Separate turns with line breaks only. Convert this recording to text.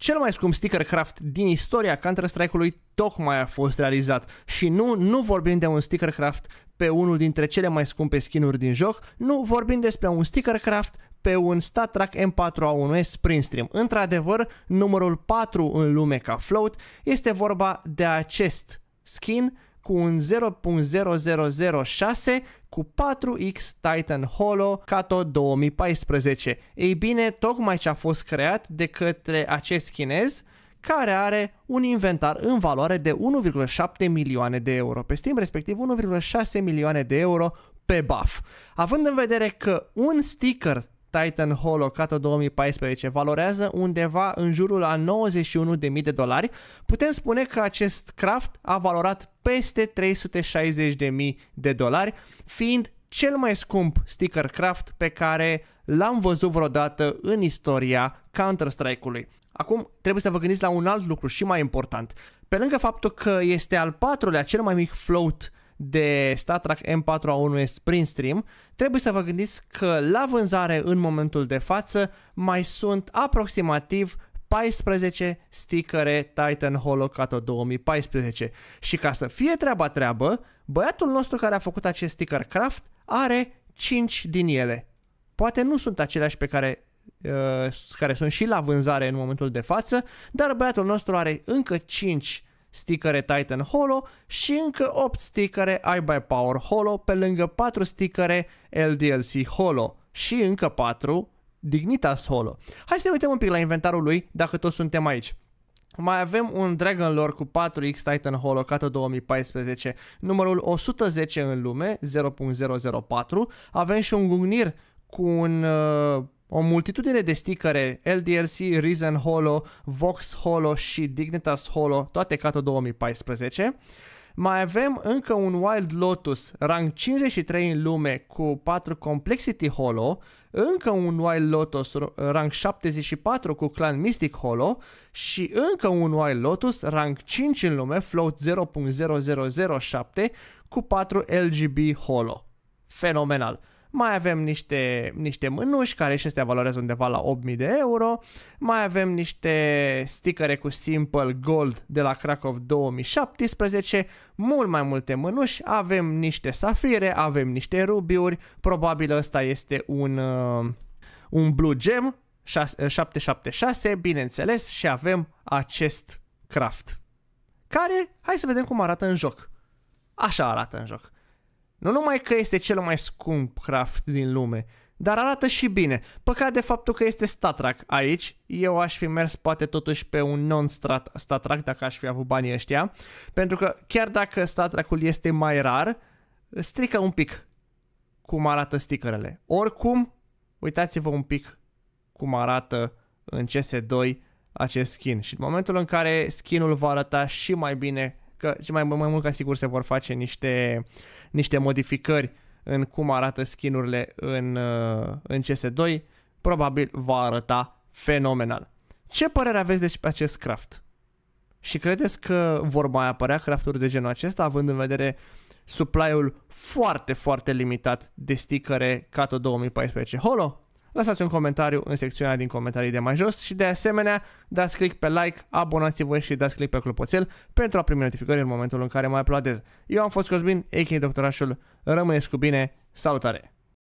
Cel mai scump sticker craft din istoria Counter-Strike-ului tocmai a fost realizat și nu, nu vorbim de un sticker craft pe unul dintre cele mai scumpe skinuri din joc, nu vorbim despre un sticker craft pe un StatTrak M4A1S Springstream. Într-adevăr, numărul 4 în lume ca float este vorba de acest skin cu un 0.0006 cu 4X Titan Holo Kato 2014. Ei bine, tocmai ce a fost creat de către acest chinez, care are un inventar în valoare de 1,7 milioane de euro, pe Steam respectiv 1,6 milioane de euro pe buff. Având în vedere că un sticker Titan Holo Cato 2014 valorează undeva în jurul a 91.000 de dolari, putem spune că acest craft a valorat peste 360.000 de dolari, fiind cel mai scump sticker craft pe care l-am văzut vreodată în istoria Counter-Strike-ului. Acum trebuie să vă gândiți la un alt lucru și mai important. Pe lângă faptul că este al patrulea cel mai mic float de Star Trek M4A1S stream, trebuie să vă gândiți că la vânzare în momentul de față mai sunt aproximativ 14 stickere Titan Holocato 2014 și ca să fie treaba treabă, băiatul nostru care a făcut acest sticker craft are 5 din ele. Poate nu sunt aceleași pe care uh, care sunt și la vânzare în momentul de față, dar băiatul nostru are încă 5 stickere Titan Holo și încă 8 I by Power Holo pe lângă 4 stickere LDLC Holo și încă 4 Dignitas Holo. Hai să ne uităm un pic la inventarul lui dacă toți suntem aici. Mai avem un Dragon Lord cu 4X Titan Cato 2014, numărul 110 în lume, 0.004. Avem și un Gungnir cu un uh, o multitudine de stickere, LDLC, Reason Holo, Vox Holo și Dignitas Holo, toate Cato 2014. Mai avem încă un Wild Lotus, rang 53 în lume, cu 4 Complexity Holo, încă un Wild Lotus, rang 74 cu clan Mystic Holo și încă un Wild Lotus, rang 5 în lume, float 0.0007, cu 4 LGB Holo. Fenomenal! mai avem niște, niște mânuși care și astea valorează undeva la 8000 de euro, mai avem niște sticăre cu Simple Gold de la Krakow 2017, mult mai multe mânuși, avem niște safire, avem niște rubiuri, probabil ăsta este un, uh, un Blue Gem 776, uh, bineînțeles, și avem acest craft, care, hai să vedem cum arată în joc. Așa arată în joc. Nu numai că este cel mai scump craft din lume, dar arată și bine. Păcat de faptul că este statrac aici. Eu aș fi mers poate totuși pe un non-statrac dacă aș fi avut banii ăștia. Pentru că chiar dacă statracul este mai rar, strică un pic cum arată stickerele. Oricum, uitați-vă un pic cum arată în CS2 acest skin. Și în momentul în care skinul va arăta și mai bine că și mai, mai mult ca sigur se vor face niște, niște modificări în cum arată skinurile în, uh, în CS2, probabil va arăta fenomenal. Ce părere aveți despre acest craft? Și credeți că vor mai apărea crafturi de genul acesta, având în vedere supply-ul foarte, foarte limitat de sticăre Cato 2014 Holo? Lăsați un comentariu în secțiunea din comentarii de mai jos și de asemenea dați click pe like, abonați-vă și dați click pe clopoțel pentru a primi notificări în momentul în care mai aplaudez. Eu am fost Cosmin, a.k.a. doctorașul, rămâneți cu bine, salutare!